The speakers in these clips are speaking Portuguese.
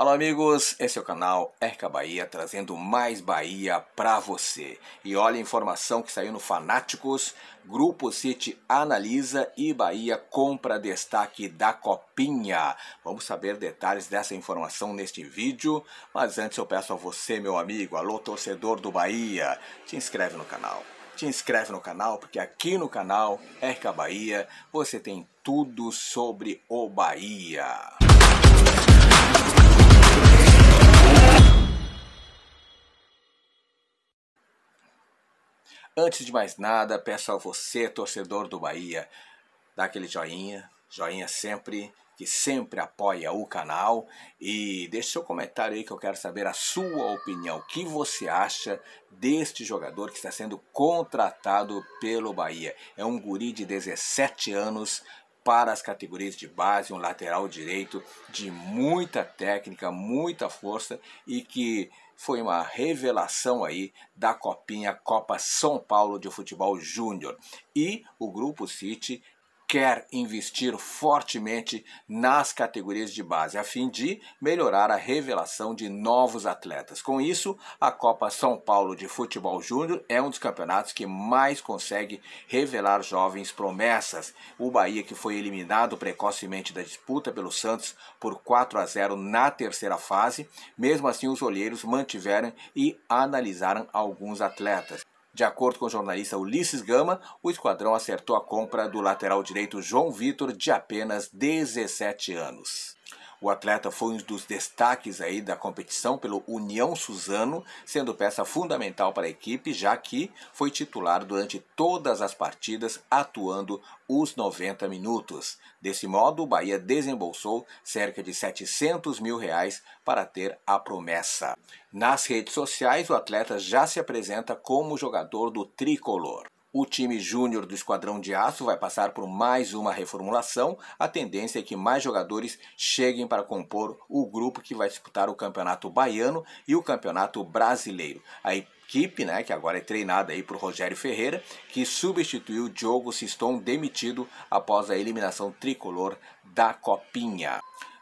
Alô amigos, esse é o canal Erca Bahia trazendo mais Bahia para você. E olha a informação que saiu no Fanáticos, Grupo City analisa e Bahia compra destaque da Copinha. Vamos saber detalhes dessa informação neste vídeo, mas antes eu peço a você, meu amigo, alô torcedor do Bahia, te inscreve no canal. Te inscreve no canal, porque aqui no canal Erca Bahia você tem tudo sobre o Bahia. Antes de mais nada, peço a você, torcedor do Bahia, dá aquele joinha, joinha sempre, que sempre apoia o canal e deixe seu comentário aí que eu quero saber a sua opinião, o que você acha deste jogador que está sendo contratado pelo Bahia. É um guri de 17 anos, para as categorias de base, um lateral direito de muita técnica, muita força e que foi uma revelação aí da Copinha Copa São Paulo de Futebol Júnior. E o Grupo City quer investir fortemente nas categorias de base, a fim de melhorar a revelação de novos atletas. Com isso, a Copa São Paulo de Futebol Júnior é um dos campeonatos que mais consegue revelar jovens promessas. O Bahia, que foi eliminado precocemente da disputa pelo Santos por 4 a 0 na terceira fase, mesmo assim os olheiros mantiveram e analisaram alguns atletas. De acordo com o jornalista Ulisses Gama, o esquadrão acertou a compra do lateral direito João Vitor, de apenas 17 anos. O atleta foi um dos destaques aí da competição pelo União Suzano, sendo peça fundamental para a equipe, já que foi titular durante todas as partidas, atuando os 90 minutos. Desse modo, o Bahia desembolsou cerca de 700 mil reais para ter a promessa. Nas redes sociais, o atleta já se apresenta como jogador do tricolor. O time júnior do Esquadrão de Aço vai passar por mais uma reformulação. A tendência é que mais jogadores cheguem para compor o grupo que vai disputar o Campeonato Baiano e o Campeonato Brasileiro. A equipe, né, que agora é treinada aí por Rogério Ferreira, que substituiu Diogo Siston, demitido após a eliminação tricolor da Copinha.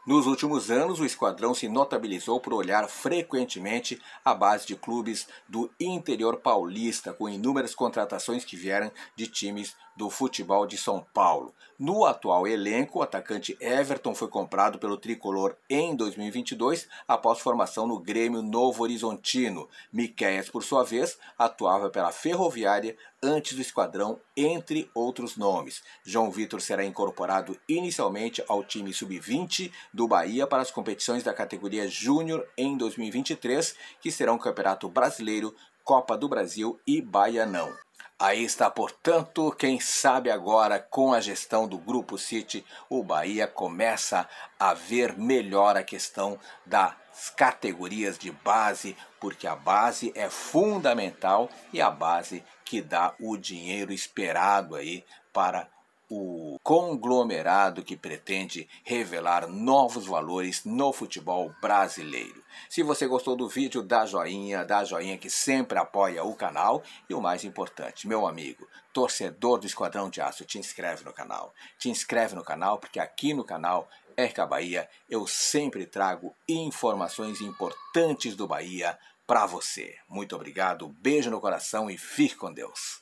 Nos últimos anos, o esquadrão se notabilizou por olhar frequentemente a base de clubes do interior paulista, com inúmeras contratações que vieram de times do futebol de São Paulo. No atual elenco, o atacante Everton foi comprado pelo tricolor em 2022 após formação no Grêmio Novo Horizontino. Miquéias, por sua vez, atuava pela Ferroviária antes do esquadrão, entre outros nomes. João Vitor será incorporado inicialmente ao time sub-20 do Bahia para as competições da categoria Júnior em 2023, que serão o Campeonato Brasileiro, Copa do Brasil e Baianão. Aí está, portanto, quem sabe agora com a gestão do Grupo City, o Bahia começa a ver melhor a questão das categorias de base, porque a base é fundamental e a base que dá o dinheiro esperado aí para o conglomerado que pretende revelar novos valores no futebol brasileiro. Se você gostou do vídeo, dá joinha, dá joinha que sempre apoia o canal. E o mais importante, meu amigo, torcedor do Esquadrão de Aço, te inscreve no canal. Te inscreve no canal, porque aqui no canal Erca Bahia eu sempre trago informações importantes do Bahia para você. Muito obrigado, beijo no coração e fique com Deus.